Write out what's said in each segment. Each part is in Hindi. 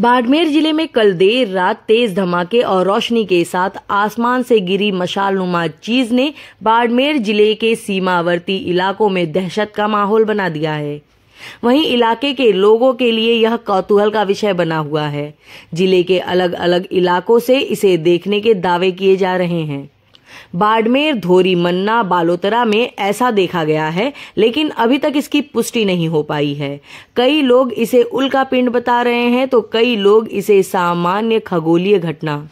बाड़मेर जिले में कल देर रात तेज धमाके और रोशनी के साथ आसमान से गिरी मशाल नुमा चीज ने बाड़मेर जिले के सीमावर्ती इलाकों में दहशत का माहौल बना दिया है वहीं इलाके के लोगों के लिए यह कौतूहल का विषय बना हुआ है जिले के अलग अलग इलाकों से इसे देखने के दावे किए जा रहे हैं बाड़मेर धोरी मन्ना बालोतरा में ऐसा देखा गया है लेकिन अभी तक इसकी पुष्टि नहीं हो पाई है कई लोग इसे उल्का पिंड बता रहे हैं तो कई लोग इसे सामान्य खगोलीय घटना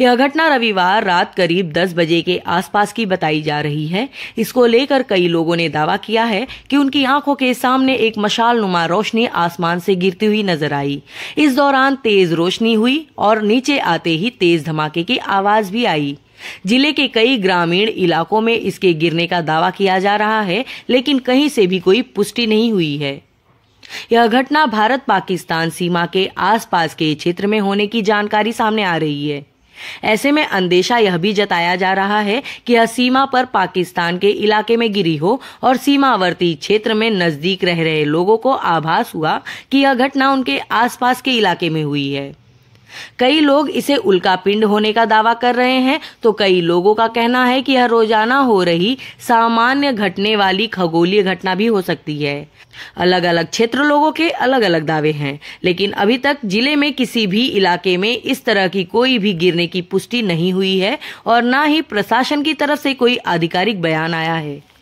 यह घटना रविवार रात करीब 10 बजे के आसपास की बताई जा रही है इसको लेकर कई लोगों ने दावा किया है कि उनकी आंखों के सामने एक मशाल नुमा रोशनी आसमान से गिरती हुई नजर आई इस दौरान तेज रोशनी हुई और नीचे आते ही तेज धमाके की आवाज भी आई जिले के कई ग्रामीण इलाकों में इसके गिरने का दावा किया जा रहा है लेकिन कहीं से भी कोई पुष्टि नहीं हुई है यह घटना भारत पाकिस्तान सीमा के आसपास के क्षेत्र में होने की जानकारी सामने आ रही है ऐसे में अंदेशा यह भी जताया जा रहा है कि यह सीमा पर पाकिस्तान के इलाके में गिरी हो और सीमावर्ती क्षेत्र में नजदीक रह रहे लोगों को आभास हुआ कि यह घटना उनके आसपास के इलाके में हुई है कई लोग इसे उल्का पिंड होने का दावा कर रहे हैं तो कई लोगों का कहना है कि यह रोजाना हो रही सामान्य घटने वाली खगोलीय घटना भी हो सकती है अलग अलग क्षेत्र लोगों के अलग अलग दावे हैं लेकिन अभी तक जिले में किसी भी इलाके में इस तरह की कोई भी गिरने की पुष्टि नहीं हुई है और न ही प्रशासन की तरफ से कोई आधिकारिक बयान आया है